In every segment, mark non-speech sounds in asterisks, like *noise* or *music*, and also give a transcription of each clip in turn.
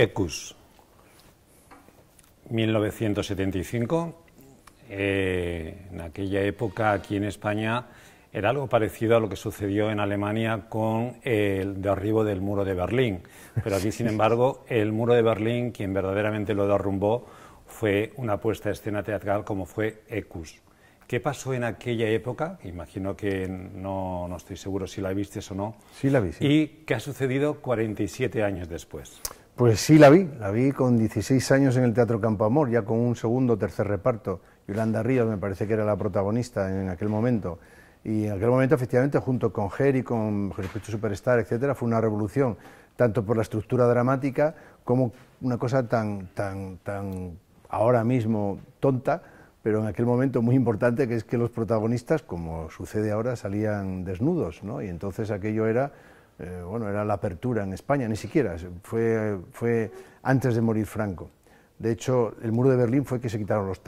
ECUS, 1975. Eh, en aquella época aquí en España era algo parecido a lo que sucedió en Alemania con el derribo del muro de Berlín. Pero aquí, sin *laughs* embargo, el muro de Berlín, quien verdaderamente lo derrumbó, fue una puesta de escena teatral como fue Ecus. ¿Qué pasó en aquella época? Imagino que no, no estoy seguro si la viste o no. Sí, la vi. ¿Y qué ha sucedido 47 años después? Pues sí la vi, la vi con 16 años en el Teatro Campo Amor, ya con un segundo tercer reparto. Yolanda Ríos me parece que era la protagonista en aquel momento. Y en aquel momento, efectivamente, junto con Jerry, con Jesucristo Superstar, etcétera, fue una revolución, tanto por la estructura dramática como una cosa tan, tan, tan ahora mismo tonta, pero en aquel momento muy importante, que es que los protagonistas, como sucede ahora, salían desnudos, ¿no? Y entonces aquello era eh, bueno, era la apertura en España, ni siquiera, fue, antes de morir Franco. De hecho, el muro de Berlín fue que se quitaron los,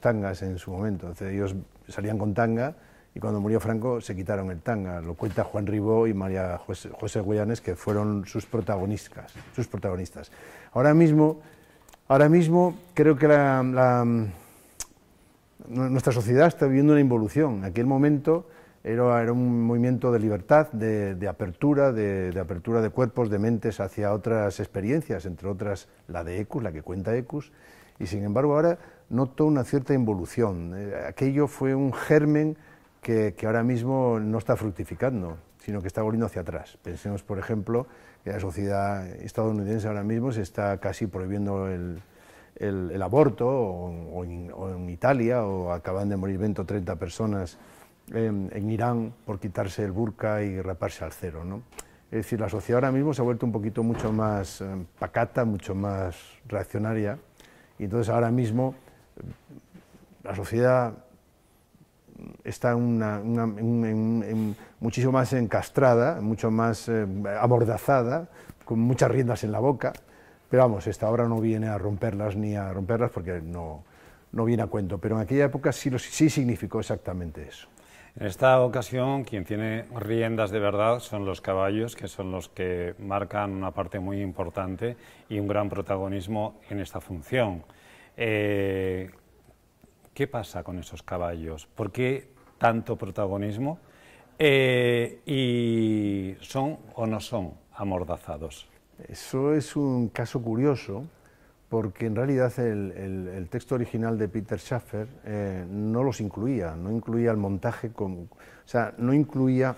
tangas en su momento. Entonces, ellos salían con tanga y cuando murió Franco se quitaron el tanga. Lo cuenta Juan Ribó y María José, José que fueron sus protagonistas. Sus protagonistas. Ahora, mismo, ahora mismo creo que nuestra sociedad está viviendo una involución. En aquel momento era, un movimiento de libertad, de, apertura, de, apertura de cuerpos, de mentes hacia otras experiencias, entre otras la de Ecus, la que cuenta Ecus, y sin embargo ahora noto una cierta involución. Eh, aquello fue un germen que, ahora mismo no está fructificando, sino que está volviendo hacia atrás. Pensemos, por ejemplo, que la sociedad estadounidense ahora mismo se está casi prohibiendo el, aborto, o, en, en, Italia, o acaban de morir 20 o 30 personas en, Irán por quitarse el burka y raparse al cero. Es decir, la sociedad ahora mismo se ha vuelto un poquito mucho más eh, pacata, mucho más reaccionaria, y entonces ahora mismo la sociedad está muchísimo más encastrada, mucho más eh, abordazada con muchas riendas en la boca, pero vamos, esta obra no viene a romperlas ni a romperlas porque no, viene a cuento, pero en aquella época sí significó exactamente eso. En esta ocasión, quien tiene riendas de verdad son los caballos, que son los que marcan una parte muy importante y un gran protagonismo en esta función. Eh, ¿Qué pasa con esos caballos? ¿Por qué tanto protagonismo? Eh, ¿Y son o no son amordazados? Eso es un caso curioso porque en realidad el, texto original de Peter Schaffer eh, no los incluía, no incluía el montaje, o sea, no incluía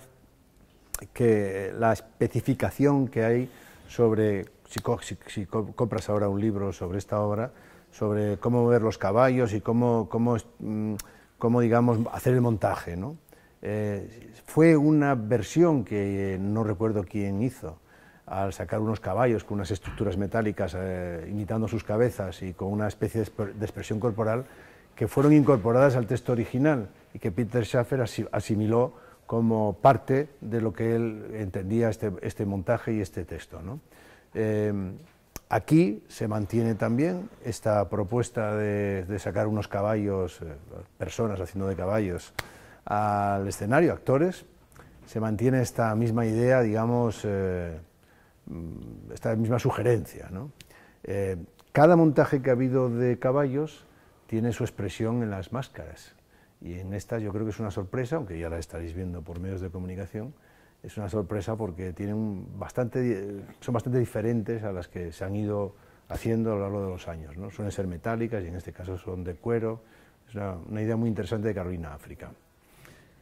que la especificación que hay sobre, si, compras ahora un libro sobre esta obra, sobre cómo mover los caballos y cómo, mm, digamos, hacer el montaje. Eh, fue una versión que no recuerdo quién hizo, al sacar unos caballos con unas estructuras metálicas eh, imitando sus cabezas y con una especie de expresión corporal que fueron incorporadas al texto original y que Peter Schaffer asimiló como parte de lo que él entendía este, este montaje y este texto. Eh, aquí se mantiene también esta propuesta de, sacar unos caballos, eh, personas haciendo de caballos, al escenario, actores. Se mantiene esta misma idea, digamos, Mm, esta misma sugerencia. ¿no? Eh, cada montaje que ha habido de caballos tiene su expresión en las máscaras. Y en esta yo creo que es una sorpresa, aunque ya la estaréis viendo por medios de comunicación, es una sorpresa porque tienen son bastante diferentes a las que se han ido haciendo a lo largo de los años. ¿no? Suelen ser metálicas y en este caso son de cuero. Es una idea muy interesante de Carolina África.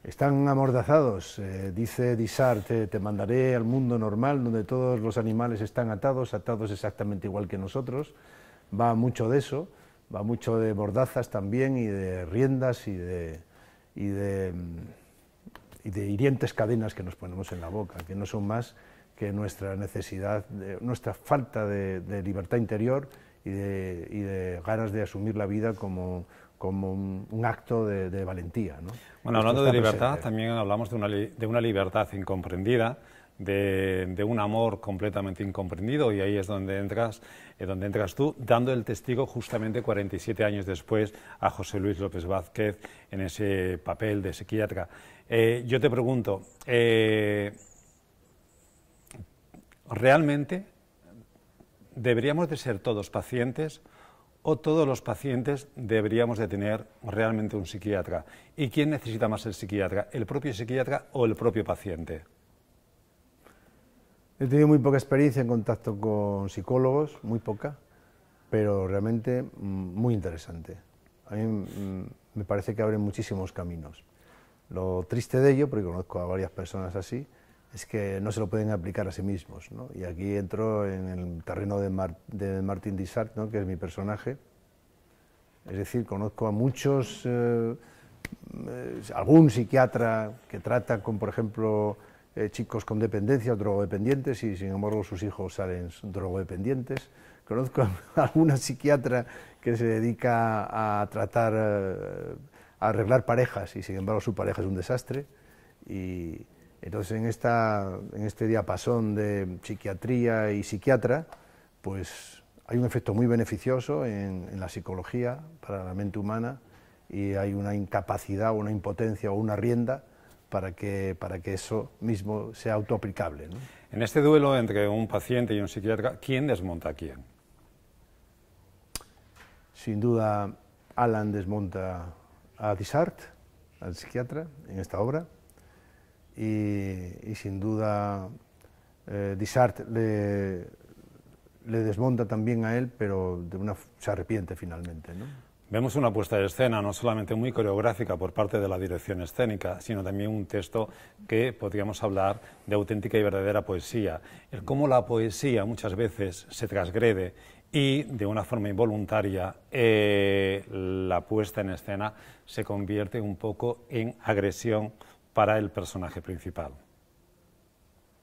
Están amordazados, eh, dice Dissart, eh, te mandaré al mundo normal donde todos los animales están atados, atados exactamente igual que nosotros. Va mucho de eso, va mucho de mordazas también y de riendas y de, y de, hirientes cadenas que nos ponemos en la boca, que no son más que nuestra necesidad, nuestra falta de, libertad interior y de ganas de asumir la vida como como un, acto de, valentía. ¿no? Bueno, hablando de libertad, también hablamos de una, libertad incomprendida, de, un amor completamente incomprendido y ahí es donde entras, eh, donde entras tú, dando el testigo justamente 47 años después a José Luis López Vázquez en ese papel de psiquiatra. Eh, yo te pregunto, eh, ¿realmente deberíamos de ser todos pacientes? o todos los pacientes deberíamos de tener realmente un psiquiatra. ¿Y quién necesita más el psiquiatra? ¿El propio psiquiatra o el propio paciente? He tenido muy poca experiencia en contacto con psicólogos, muy poca, pero realmente mm, muy interesante. A mí mm, me parece que abre muchísimos caminos. Lo triste de ello, porque conozco a varias personas así, es que no se lo pueden aplicar a sí mismos. Y aquí entro en el terreno de, de Martin Dissart, que es mi personaje. Es decir, conozco a muchos, eh, eh, algún psiquiatra que trata con, por ejemplo, eh, chicos con dependencia o drogodependientes y, sin embargo, sus hijos salen drogodependientes. Conozco a *laughs* alguna psiquiatra que se dedica a tratar, a arreglar parejas y, sin embargo, su pareja es un desastre. Y, entonces, en, este diapasón de psiquiatría y psiquiatra, pues hay un efecto muy beneficioso en, la psicología para la mente humana y hay una incapacidad, una impotencia o una rienda para que, eso mismo sea autoaplicable. En este duelo entre un paciente y un psiquiatra, ¿quién desmonta a quién? Sin duda, Alan desmonta a Dissart, al psiquiatra, en esta obra y, sin duda eh, le, desmonta también a él, pero de una, se arrepiente finalmente. Vemos una puesta de escena no solamente muy coreográfica por parte de la dirección escénica, sino también un texto que podríamos hablar de auténtica y verdadera poesía. El cómo la poesía muchas veces se transgrede y de una forma involuntaria eh, la puesta en escena se convierte un poco en agresión para el personaje principal?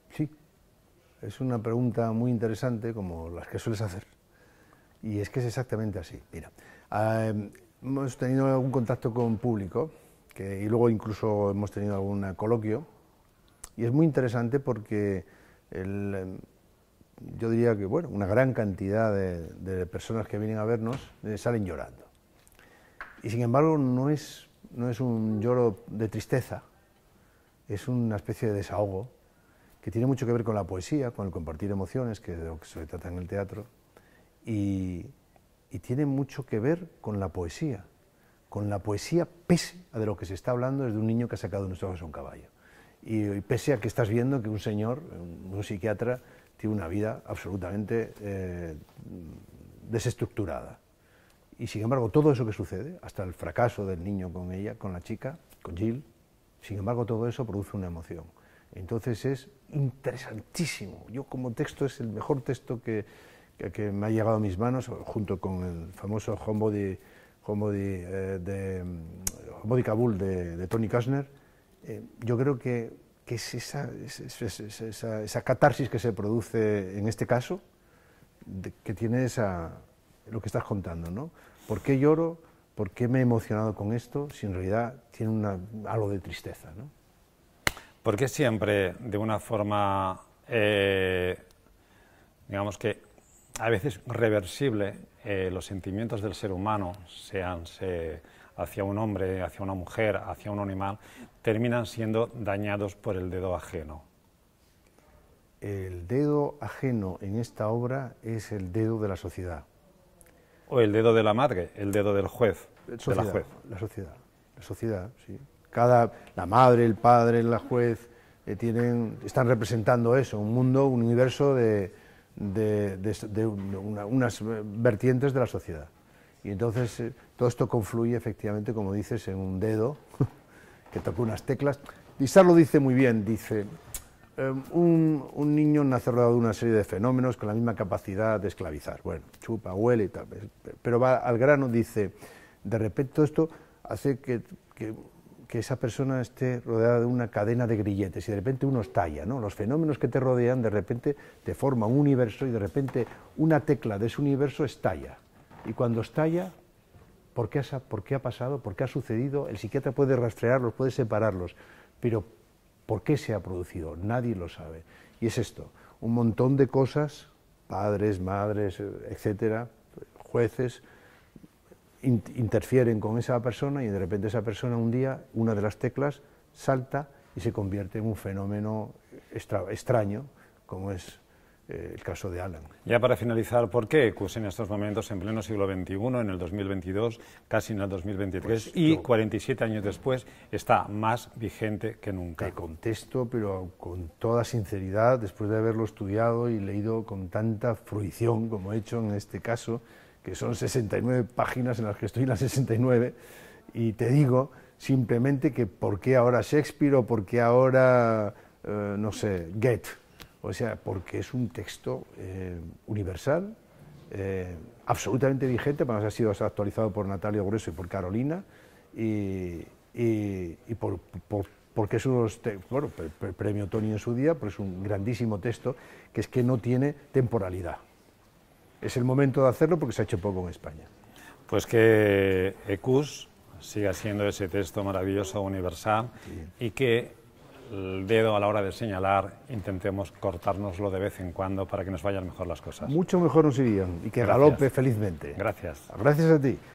Sí, es una pregunta muy interesante como las que sueles hacer. Y es que es exactamente así. Mira, eh, hemos tenido algún contacto con público y luego incluso hemos tenido algún coloquio. Y es muy interesante porque eh, yo diría que bueno, una gran cantidad de, personas que vienen a vernos eh, salen llorando. Y sin embargo no es, no es un lloro de tristeza, es una especie de desahogo que tiene mucho que ver con la poesía, con el compartir emociones, que es lo que se trata en el teatro, y, tiene mucho que ver con la poesía, con la poesía pese a de lo que se está hablando desde un niño que ha sacado de nuestros ojos a un caballo. Y, pese a que estás viendo que un señor, un, psiquiatra, tiene una vida absolutamente eh, desestructurada. Y sin embargo, todo eso que sucede, hasta el fracaso del niño con ella, con la chica, con Jill, sin embargo, todo eso produce una emoción. Entonces es interesantísimo. Yo como texto es el mejor texto que, me ha llegado a mis manos, junto con el famoso Homebody, Homebody, eh, de, Homebody mm, Kabul de, Tony Kushner. Eh, yo creo que, es, esa, esa, catarsis que se produce en este caso, que tiene esa, lo que estás contando. ¿no? ¿Por qué lloro? ¿por qué me he emocionado con esto si en realidad tiene algo de tristeza? Porque siempre de una forma, eh, digamos que a veces reversible, eh, los sentimientos del ser humano, sean hacia un hombre, hacia una mujer, hacia un animal, terminan siendo dañados por el dedo ajeno? El dedo ajeno en esta obra es el dedo de la sociedad. O el dedo de la madre, el dedo del juez la sociedad, la sociedad, sí. Cada, la madre, el padre, la juez, eh, tienen, están representando eso, un mundo, un universo de, unas vertientes de la sociedad. Y entonces eh, todo esto confluye efectivamente, como dices, en un dedo *laughs* que toca unas teclas. y lo dice muy bien, dice, em, un, un, niño nace rodeado de una serie de fenómenos con la misma capacidad de esclavizar. Bueno, chupa, huele y tal, pero va al grano, dice, de repente todo esto hace que, esa persona esté rodeada de una cadena de grilletes y de repente uno estalla, ¿no? Los fenómenos que te rodean de repente te forman un universo y de repente una tecla de ese universo estalla. Y cuando estalla, ¿por qué, ha, por qué ha pasado? ¿Por qué ha sucedido? El psiquiatra puede rastrearlos, puede separarlos, pero ¿por qué se ha producido? Nadie lo sabe. Y es esto, un montón de cosas, padres, madres, etcétera, jueces, interfieren con esa persona y de repente esa persona un día, una de las teclas salta y se convierte en un fenómeno extraño, como es eh, el caso de Alan. Ya para finalizar, ¿por qué ECUS en estos momentos, en pleno siglo XXI, en el 2022, casi en el 2023 pues y 47 años después, está más vigente que nunca? Te contesto, pero con toda sinceridad, después de haberlo estudiado y leído con tanta fruición como he hecho en este caso, que son 69 páginas en las que estoy en las 69, y te digo simplemente que por qué ahora Shakespeare o por qué ahora, eh, no sé, get O sea, porque es un texto eh, universal, eh, absolutamente vigente, además ha sido actualizado por Natalia Grueso y por Carolina, y, y, por, porque es unos, bueno, premio Tony en su día, pero es un grandísimo texto que es que no tiene temporalidad es el momento de hacerlo porque se ha hecho poco en España. Pues que ECUS siga siendo ese texto maravilloso, universal, y que el dedo a la hora de señalar intentemos cortárnoslo de vez en cuando para que nos vayan mejor las cosas. Mucho mejor nos irían y que galope felizmente. Gracias. Gracias a ti.